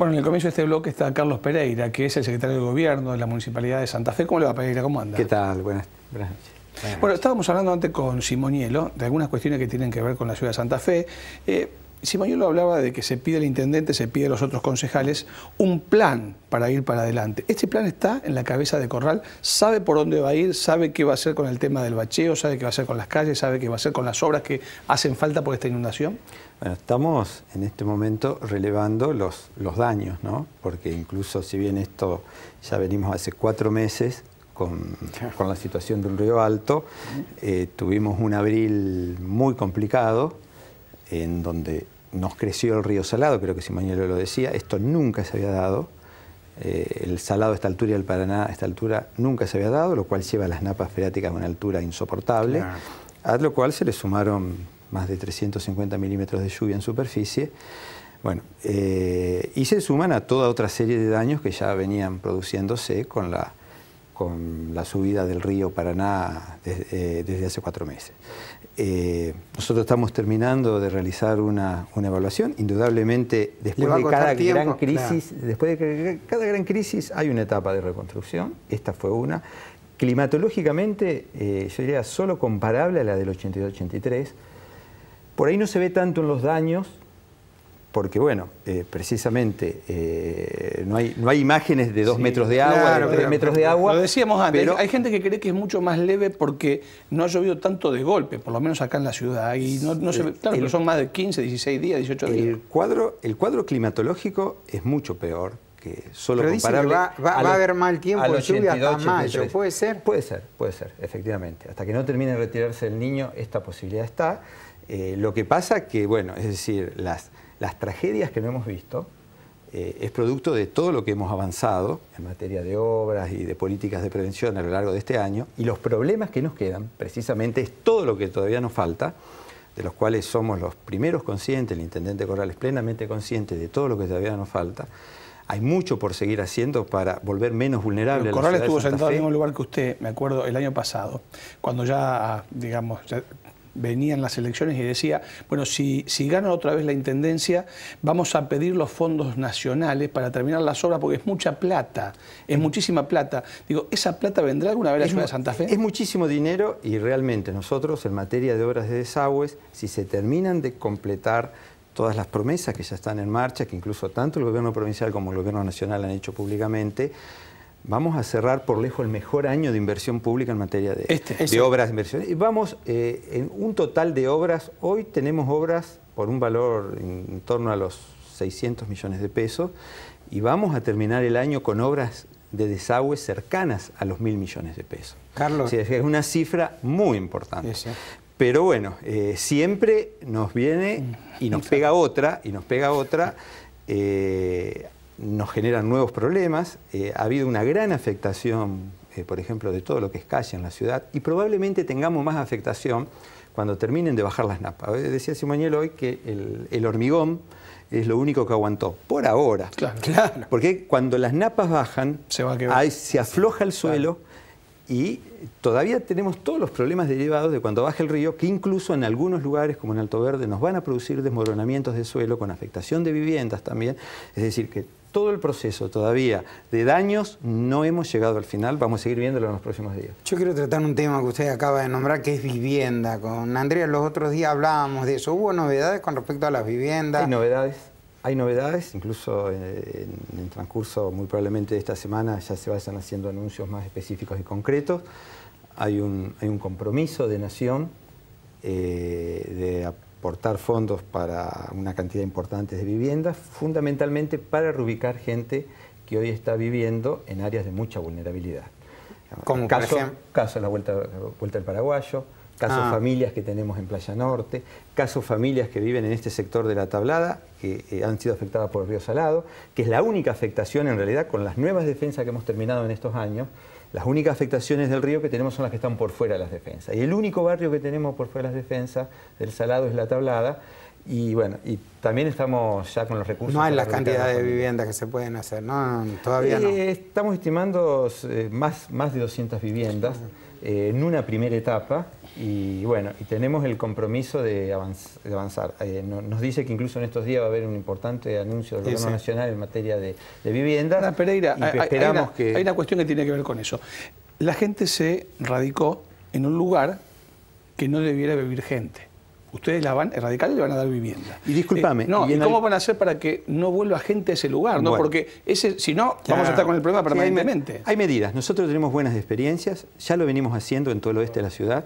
Bueno, en el comienzo de este bloque está Carlos Pereira, que es el secretario de Gobierno de la Municipalidad de Santa Fe. ¿Cómo le va, Pereira? ¿Cómo anda? ¿Qué tal? Buenas, noches. bueno, estábamos hablando antes con Simonielo de algunas cuestiones que tienen que ver con la ciudad de Santa Fe. Eh, lo hablaba de que se pide al intendente, se pide a los otros concejales un plan para ir para adelante. Este plan está en la cabeza de Corral, sabe por dónde va a ir, sabe qué va a hacer con el tema del bacheo, sabe qué va a hacer con las calles, sabe qué va a hacer con las obras que hacen falta por esta inundación. Bueno, estamos en este momento relevando los, daños, ¿no? Porque incluso si bien esto ya venimos hace cuatro meses, con, la situación de un río alto. Eh, tuvimos un abril muy complicado, en donde nos creció el río Salado, creo que Simañuelo lo decía, esto nunca se había dado, eh, el Salado a esta altura y el Paraná a esta altura nunca se había dado, lo cual lleva a las napas freáticas a una altura insoportable, a lo cual se le sumaron más de 350 milímetros de lluvia en superficie, bueno, eh, y se suman a toda otra serie de daños que ya venían produciéndose con la con la subida del río Paraná desde, eh, hace cuatro meses. Eh, nosotros estamos terminando de realizar una, evaluación. Indudablemente, después de cada gran crisis, después de cada gran crisis hay una etapa de reconstrucción. Esta fue una. Climatológicamente, yo eh, diría solo comparable a la del 82-83. Por ahí no se ve tanto en los daños, porque bueno, eh, precisamente eh, no, hay, no hay imágenes de dos metros de agua, tres metros de agua. Lo decíamos antes, pero, hay gente que cree que es mucho más leve porque no ha llovido tanto de golpe, por lo menos acá en la ciudad. Y no, no se, claro, son más de 15, 16 días, 18 días. El cuadro, el cuadro climatológico es mucho peor que solo pero que va, a, haber mal tiempo, de lluvia hasta mayo, ¿puede ser? Puede ser, puede ser, efectivamente. Hasta que no termine de retirarse el niño, esta posibilidad está. Eh, lo que pasa que, bueno, es decir, las las tragedias que no hemos visto eh, es producto de todo lo que hemos avanzado en materia de obras y de políticas de prevención a lo largo de este año y los problemas que nos quedan, precisamente es todo lo que todavía nos falta, de los cuales somos los primeros conscientes, el intendente Corral es plenamente consciente de todo lo que todavía nos falta. Hay mucho por seguir haciendo para volver menos vulnerable Corral estuvo sentado en el mismo lugar que usted, me acuerdo, el año pasado, cuando ya, ah, digamos, venían las elecciones y decía, bueno, si, si gana otra vez la Intendencia, vamos a pedir los fondos nacionales para terminar las obras, porque es mucha plata, es muchísima plata. Digo, ¿esa plata vendrá alguna vez a ciudad Santa Fe? Es muchísimo dinero y realmente nosotros en materia de obras de desagües, si se terminan de completar todas las promesas que ya están en marcha, que incluso tanto el gobierno provincial como el gobierno nacional han hecho públicamente, Vamos a cerrar por lejos el mejor año de inversión pública en materia de, este, obras de inversión. Y vamos, eh, en un total de obras, hoy tenemos obras por un valor en, torno a los 600 millones de pesos y vamos a terminar el año con obras de desagüe cercanas a los mil millones de pesos. Carlos. es una cifra muy importante. Pero bueno, eh, siempre nos viene y nos pega otra, y nos pega otra. Eh, nos generan nuevos problemas, eh, ha habido una gran afectación, eh, por ejemplo, de todo lo que es en la ciudad, y probablemente tengamos más afectación cuando terminen de bajar las napas. Eh, decía Simoniel hoy que el, hormigón es lo único que aguantó, por ahora. Claro. Porque cuando las napas bajan, se, va hay, se afloja el suelo y todavía tenemos todos los problemas derivados de cuando baja el río, que incluso en algunos lugares, como en Alto Verde, nos van a producir desmoronamientos de suelo con afectación de viviendas también. Es decir, que todo el proceso todavía de daños, no hemos llegado al final, vamos a seguir viéndolo en los próximos días. Yo quiero tratar un tema que usted acaba de nombrar, que es vivienda. Con Andrea los otros días hablábamos de eso. ¿Hubo novedades con respecto a las viviendas? Hay novedades, hay novedades, incluso eh, en, el transcurso muy probablemente de esta semana ya se vayan haciendo anuncios más específicos y concretos. Hay un, compromiso de Nación eh, de aportar fondos para una cantidad importante de viviendas, fundamentalmente para reubicar gente que hoy está viviendo en áreas de mucha vulnerabilidad. caso, en la vuelta, vuelta del Paraguayo, casos ah. familias que tenemos en Playa Norte, caso familias que viven en este sector de la Tablada, que eh, han sido afectadas por el río Salado, que es la única afectación en realidad con las nuevas defensas que hemos terminado en estos años, las únicas afectaciones del río que tenemos son las que están por fuera de las defensas. Y el único barrio que tenemos por fuera de las defensas del Salado es La Tablada. Y bueno, y también estamos ya con los recursos. No hay la cantidad de viviendas que se pueden hacer, ¿no? Todavía eh, no. Estamos estimando eh, más, más de 200 viviendas. Eh, en una primera etapa y bueno, y tenemos el compromiso de, avanzar. Eh, nos dice que incluso en estos días va a haber un importante anuncio del Gobierno Nacional en materia de, vivienda. Pereira, esperamos que... hay una cuestión que tiene que ver con eso. La gente se radicó en un lugar que no debiera vivir gente ustedes la van a erradicar y le van a dar vivienda. Y discúlpame. Eh, no, ¿y, cómo van a hacer para que no vuelva gente a ese lugar? ¿no? Porque ese, si no, vamos a estar con el problema permanentemente. hay, medidas. Nosotros tenemos buenas experiencias, ya lo venimos haciendo en todo el oeste de la ciudad,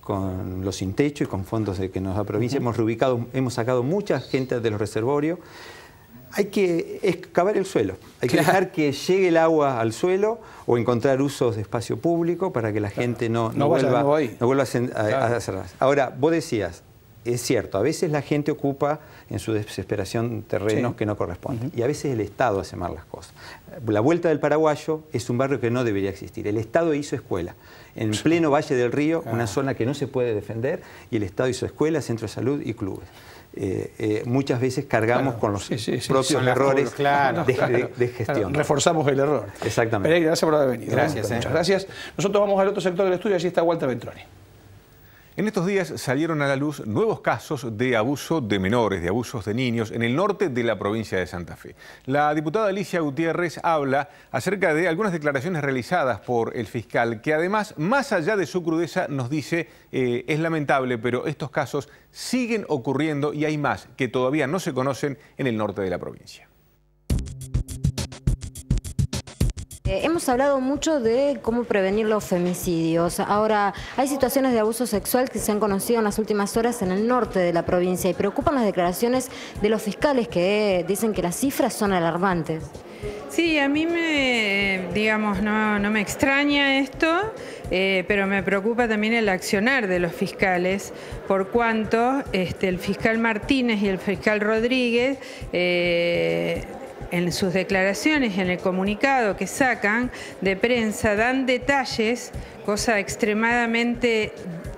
con los sin techo y con fondos de que nos da provincia. Hemos reubicado, hemos sacado mucha gente de los reservorios. Hay que excavar el suelo, hay que dejar que llegue el agua al suelo o encontrar usos de espacio público para que la gente no, no, vuelva, no vuelva a, a, Ahora, vos decías, es cierto, a veces la gente ocupa en su desesperación terrenos que no corresponden. Y a veces el Estado hace mal las cosas. La Vuelta del Paraguayo es un barrio que no debería existir. El Estado hizo escuela. En pleno Valle del Río, una zona que no se puede defender, y el Estado hizo escuela, centro de salud y clubes. Eh, eh, muchas veces cargamos con los propios errores de, gestión. reforzamos el error. Exactamente. Pereira, gracias por haber venido. Gracias. Muchas eh. gracias. Nosotros vamos al otro sector del estudio, allí está Walter Ventroni. En estos días salieron a la luz nuevos casos de abuso de menores, de abusos de niños en el norte de la provincia de Santa Fe. La diputada Alicia Gutiérrez habla acerca de algunas declaraciones realizadas por el fiscal, que además, más allá de su crudeza, nos dice, eh, es lamentable, pero estos casos siguen ocurriendo y hay más que todavía no se conocen en el norte de la provincia. Eh, hemos hablado mucho de cómo prevenir los femicidios. Ahora, hay situaciones de abuso sexual que se han conocido en las últimas horas en el norte de la provincia y preocupan las declaraciones de los fiscales que dicen que las cifras son alarmantes. Sí, a mí me, digamos, no, me extraña esto, eh, pero me preocupa también el accionar de los fiscales, por cuanto este, el fiscal Martínez y el fiscal Rodríguez eh, en sus declaraciones, en el comunicado que sacan de prensa, dan detalles, cosa extremadamente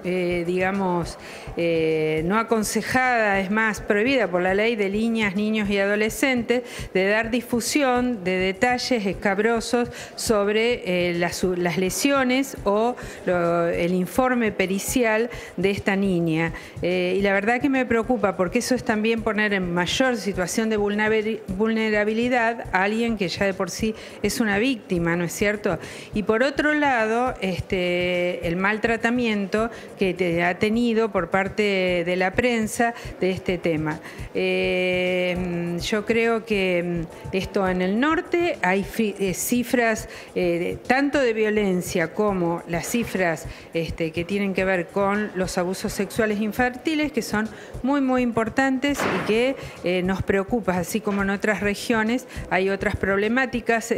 eh, digamos, eh, no aconsejada, es más, prohibida por la ley de niñas, niños y adolescentes, de dar difusión de detalles escabrosos sobre eh, las, lesiones o el informe pericial de esta niña. y la verdad que me preocupa porque eso es también poner en mayor situación de vulnerabilidad a alguien que ya de por sí es una víctima, ¿no es cierto? Y por otro lado, este, el maltratamiento que ha tenido por parte de la prensa de este tema. Eh, yo creo que mm, esto en el norte hay eh, cifras eh, tanto de violencia como las cifras este, que tienen que ver con los abusos sexuales infantiles, que son muy, muy importantes y que nos preocupa, así como en otras regiones hay otras problemáticas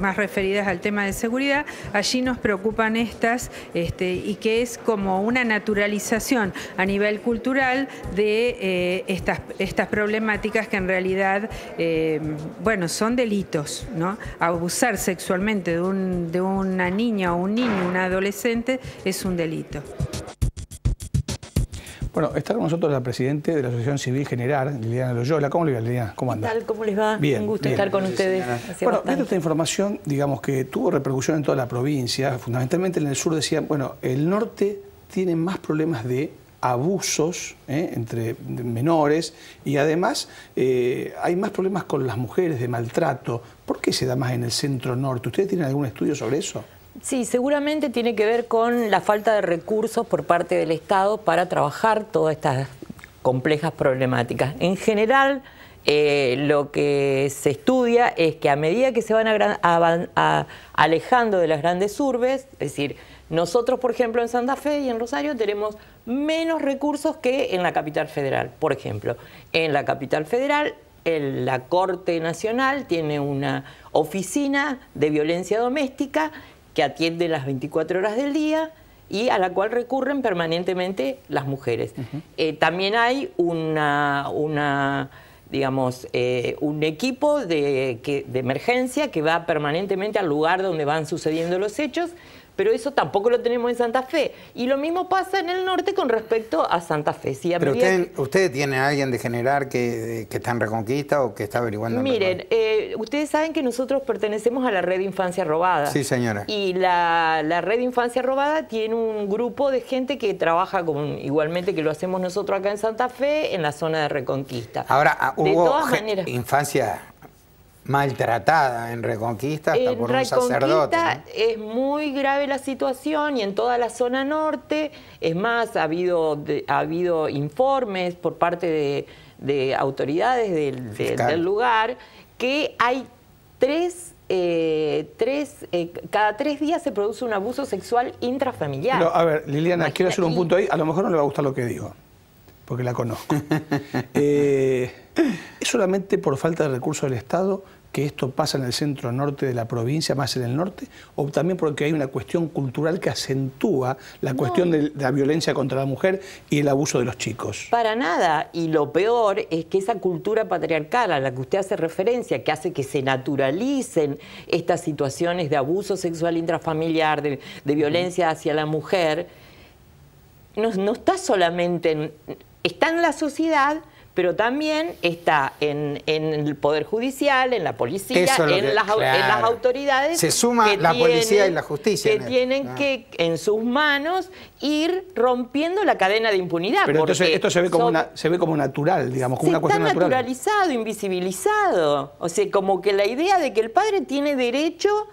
más referidas al tema de seguridad, allí nos preocupan estas este, y que es como una naturalización a nivel cultural de eh, estas, estas problemáticas que en realidad, eh, bueno, son delitos, ¿no? Abusar sexualmente de, una niña o un niño, una adolescente, es un delito. Bueno, está con nosotros la Presidenta de la Asociación Civil General, Liliana Loyola. ¿Cómo le va, Liliana? ¿Cómo anda? ¿Qué tal? ¿Cómo les va? Bien, Un gusto estar con ustedes. bueno, viendo esta información, digamos que tuvo repercusión en toda la provincia, fundamentalmente en el sur decían, bueno, el norte tienen más problemas de abusos ¿eh? entre menores y además eh, hay más problemas con las mujeres de maltrato. ¿Por qué se da más en el centro norte? ¿Ustedes tienen algún estudio sobre eso? Sí, seguramente tiene que ver con la falta de recursos por parte del Estado para trabajar todas estas complejas problemáticas. En general, eh, lo que se estudia es que a medida que se van alejando de las grandes urbes, es decir, nosotros, por ejemplo, en Santa Fe y en Rosario tenemos menos recursos que en la capital federal, por ejemplo. En la capital federal, la Corte Nacional tiene una oficina de violencia doméstica que atiende las 24 horas del día y a la cual recurren permanentemente las mujeres. Eh, también hay eh, un equipo de emergencia que va permanentemente al lugar donde van sucediendo los hechos pero eso tampoco lo tenemos en Santa Fe. Y lo mismo pasa en el norte con respecto a Santa Fe. Si ¿Pero usted, tiene a alguien de generar que, eh, que, está en Reconquista o que está averiguando? Miren, eh, ustedes saben que nosotros pertenecemos a la red Infancia Robada. Sí, señora. Y la, la red Infancia Robada tiene un grupo de gente que trabaja con, igualmente que lo hacemos nosotros acá en Santa Fe, en la zona de Reconquista. Ahora, ah, hubo de todas maneras, infancia maltratada en Reconquista hasta por un sacerdote. Es muy grave la situación y en toda la zona norte, es más, ha habido, ha habido informes por parte de, autoridades del, lugar que hay tres, eh, tres eh, cada tres días se produce un abuso sexual intrafamiliar. a ver, Liliana, quiero hacer un punto ahí, a lo mejor no le va a gustar lo que digo, porque la conozco. eh, ¿Es solamente por falta de recursos del Estado que esto pasa en el centro norte de la provincia, más en el norte? ¿O también porque hay una cuestión cultural que acentúa la cuestión de la violencia contra la mujer y el abuso de los chicos? Para nada. Y lo peor es que esa cultura patriarcal a la que usted hace referencia, que hace que se naturalicen estas situaciones de abuso sexual intrafamiliar, de, violencia hacia la mujer, no, está solamente Está en la sociedad, pero también está en, el Poder Judicial, en la policía, en, las, autoridades. Se suma la policía y la justicia. Que tienen ah. que, en sus manos, ir rompiendo la cadena de impunidad. Pero entonces esto se ve como, se ve como natural, digamos, como una cuestión está naturalizado, invisibilizado. O sea, como que la idea de que el padre tiene derecho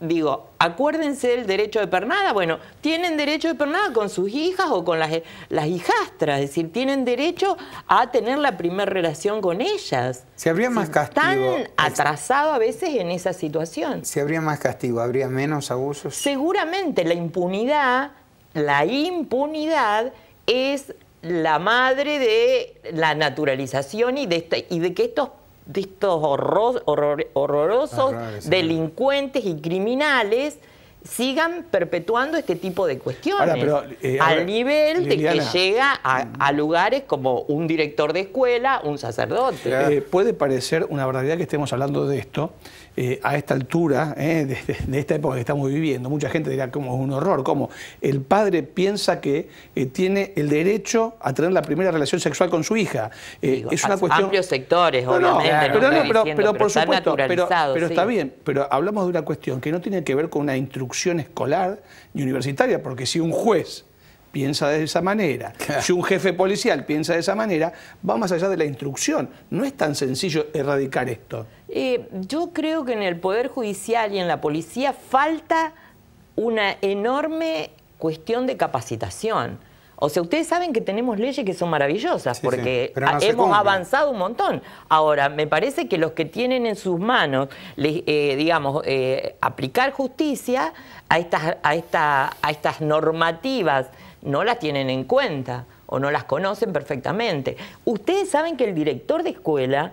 digo, acuérdense del derecho de pernada. Bueno, tienen derecho de pernada con sus hijas o con las, las hijastras, es decir, tienen derecho a tener la primera relación con ellas. Se habría más castigo. Están atrasados a veces en esa situación. ¿Se habría más castigo, ¿habría menos abusos? Seguramente la impunidad, la impunidad es la madre de la naturalización y de, este, y de que estos de estos horrorosos, delincuentes y criminales sigan perpetuando este tipo de cuestiones. Eh, al nivel de que llega a, lugares como un director de escuela, un sacerdote. Eh, puede parecer una barbaridad que estemos hablando de esto, eh, a esta altura eh, de, esta época que estamos viviendo. Mucha gente dirá como es un horror, como el padre piensa que eh, tiene el derecho a tener la primera relación sexual con su hija. es una cuestión... Amplios sectores, obviamente. pero, pero, por supuesto, pero, está bien, pero hablamos de una cuestión que no tiene que ver con una instrucción escolar ni universitaria, porque si un juez piensa de esa manera, si un jefe policial piensa de esa manera, va más allá de la instrucción. No es tan sencillo erradicar esto. Eh, yo creo que en el Poder Judicial y en la policía falta una enorme cuestión de capacitación. O sea, ustedes saben que tenemos leyes que son maravillosas, porque hemos avanzado un montón. Ahora, me parece que los que tienen en sus manos, eh, digamos, eh, aplicar justicia a estas normativas no las tienen en cuenta o no las conocen perfectamente. Ustedes saben que el director de escuela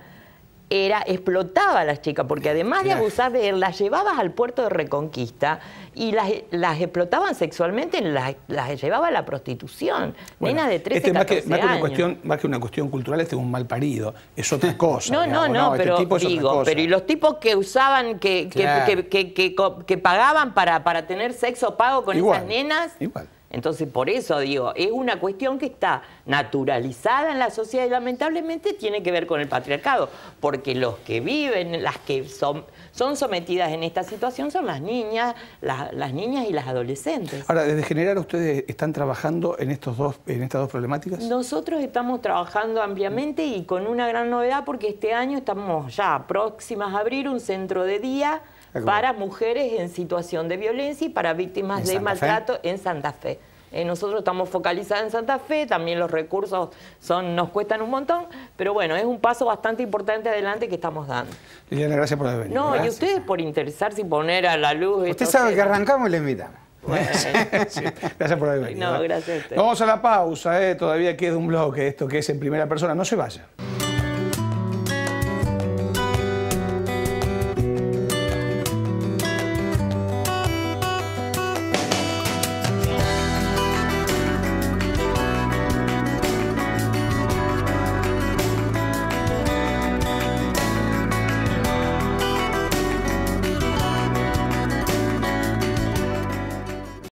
era, explotaba a las chicas, porque además de abusar de él, las llevaba al puerto de Reconquista y las, explotaban sexualmente, las, las, llevaba a la prostitución. nenas de 13, este, que, una cuestión, más que una cuestión cultural, este es un mal parido, es otra cosa. No, no, no, este pero digo, pero y los tipos que usaban, que, que, pagaban para, para tener sexo pago con esas nenas... Igual. Entonces, por eso digo, es una cuestión que está naturalizada en la sociedad y lamentablemente tiene que ver con el patriarcado, porque los que viven, las que son, sometidas en esta situación son las niñas, las, niñas y las adolescentes. Ahora, desde General ¿ustedes están trabajando en, estos dos, en estas dos problemáticas? Nosotros estamos trabajando ampliamente y con una gran novedad porque este año estamos ya próximas a abrir un centro de día para mujeres en situación de violencia y para víctimas de maltrato en Santa Fe. Eh, nosotros estamos focalizados en Santa Fe, también los recursos son, nos cuestan un montón, pero bueno, es un paso bastante importante adelante que estamos dando. Liliana, gracias por haber venido. No, y ustedes por interesarse y poner a la luz. Usted sabe que arrancamos y le invitamos. Gracias por haber venido. No, ¿eh? gracias Vamos a la pausa, ¿eh? todavía queda un bloque esto que es en primera persona. No se vaya.